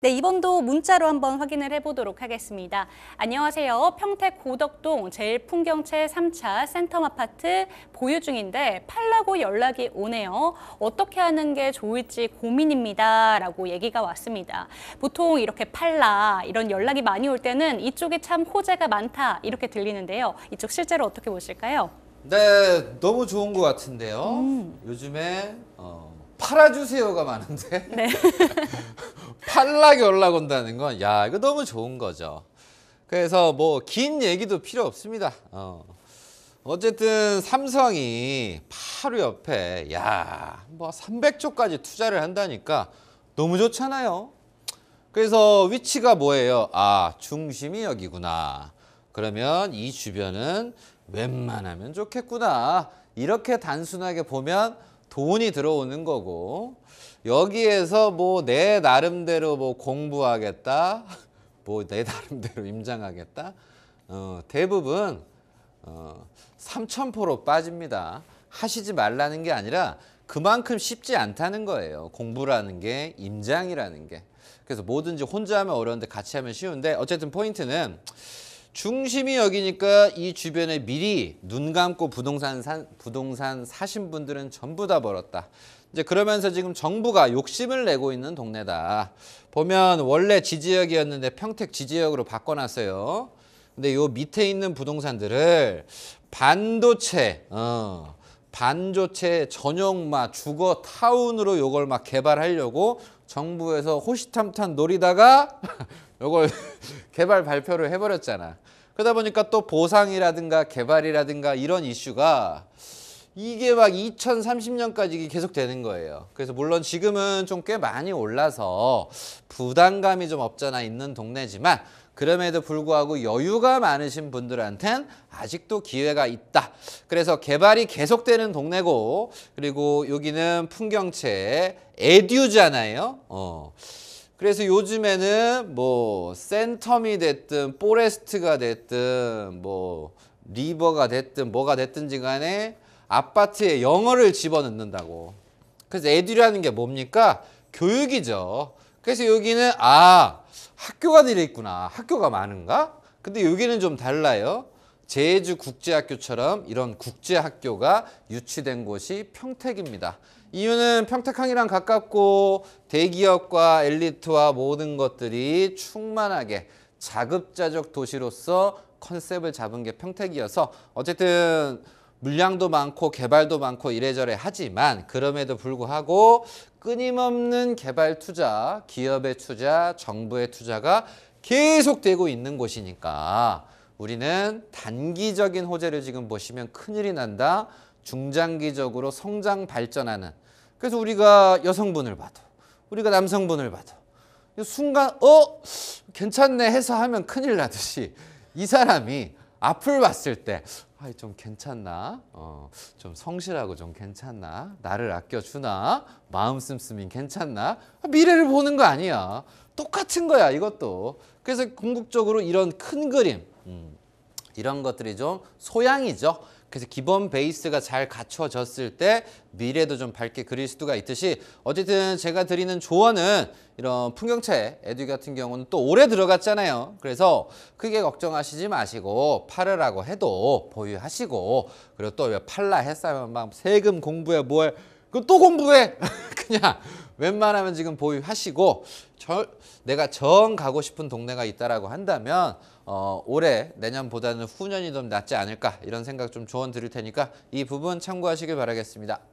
네, 이번도 문자로 한번 확인을 해보도록 하겠습니다. 안녕하세요. 평택 고덕동 제일풍경채 3차 센텀 아파트 보유 중인데 팔라고 연락이 오네요. 어떻게 하는 게 좋을지 고민입니다. 라고 얘기가 왔습니다. 보통 이렇게 팔라 이런 연락이 많이 올 때는 이쪽이 참 호재가 많다 이렇게 들리는데요. 이쪽 실제로 어떻게 보실까요? 네, 너무 좋은 것 같은데요. 음. 요즘에 어, 팔아주세요가 많은데 네. 팔락이 올라온다는 건 야 이거 너무 좋은 거죠. 그래서 뭐 긴 얘기도 필요 없습니다. 어. 어쨌든 삼성이 바로 옆에 야뭐 300조까지 투자를 한다니까 너무 좋잖아요. 그래서 위치가 뭐예요? 아 중심이 여기구나. 그러면 이 주변은 웬만하면 좋겠구나. 이렇게 단순하게 보면 돈이 들어오는 거고 여기에서 뭐 내 나름대로 뭐 공부하겠다 뭐 내 나름대로 임장하겠다 어, 대부분 어, 3,000%로 빠집니다 하시지 말라는 게 아니라 그만큼 쉽지 않다는 거예요 공부라는 게 임장이라는 게 그래서 뭐든지 혼자 하면 어려운데 같이 하면 쉬운데 어쨌든 포인트는 중심이 여기니까 이 주변에 미리 눈 감고 부동산 사, 부동산 사신 분들은 전부 다 벌었다. 이제 그러면서 지금 정부가 욕심을 내고 있는 동네다. 보면 원래 지지역이었는데 평택 지지역으로 바꿔놨어요. 근데 요 밑에 있는 부동산들을 반도체, 어, 반도체 전용마 주거 타운으로 요걸 막 개발하려고 정부에서 호시탐탐 노리다가 이걸 개발 발표를 해버렸잖아. 그러다 보니까 또 보상이라든가 개발이라든가 이런 이슈가 이게 막 2030년까지 계속 되는 거예요. 그래서 물론 지금은 좀 꽤 많이 올라서 부담감이 좀 없잖아 있는 동네지만 그럼에도 불구하고 여유가 많으신 분들한텐 아직도 기회가 있다. 그래서 개발이 계속되는 동네고 그리고 여기는 풍경채 에듀잖아요. 어. 그래서 요즘에는 뭐 센텀이 됐든 포레스트가 됐든 뭐 리버가 됐든 뭐가 됐든지 간에 아파트에 영어를 집어넣는다고 그래서 에듀라는 게 뭡니까? 교육이죠 그래서 여기는 아 학교가 들어있구나 학교가 많은가? 근데 여기는 좀 달라요 제주 국제학교처럼 이런 국제학교가 유치된 곳이 평택입니다. 이유는 평택항이랑 가깝고 대기업과 엘리트와 모든 것들이 충만하게 자급자족 도시로서 컨셉을 잡은 게 평택이어서 어쨌든 물량도 많고 개발도 많고 이래저래 하지만 그럼에도 불구하고 끊임없는 개발 투자, 기업의 투자, 정부의 투자가 계속되고 있는 곳이니까 우리는 단기적인 호재를 지금 보시면 큰일이 난다. 중장기적으로 성장 발전하는 그래서 우리가 여성분을 봐도 우리가 남성분을 봐도 순간 어 괜찮네 해서 하면 큰일 나듯이 이 사람이 앞을 봤을 때 아이 좀 괜찮나? 어, 좀 성실하고 좀 괜찮나? 나를 아껴주나? 마음 씀씀이 괜찮나? 미래를 보는 거 아니야. 똑같은 거야 이것도. 그래서 궁극적으로 이런 큰 그림 음, 이런 것들이 좀 소양이죠. 그래서 기본 베이스가 잘 갖춰졌을 때 미래도 좀 밝게 그릴 수가 있듯이 어쨌든 제가 드리는 조언은 이런 풍경채 에듀 같은 경우는 또 오래 들어갔잖아요 그래서 크게 걱정하시지 마시고 팔으라고 해도 보유하시고 그리고 또 팔라 했으면 막 세금 공부에 뭘 그또 공부해. 그냥 웬만하면 지금 보유하시고 절, 내가 정 가고 싶은 동네가 있다라고 한다면 어, 올해 내년보다는 후년이 더 낫지 않을까 이런 생각 좀 조언 드릴 테니까 이 부분 참고하시길 바라겠습니다.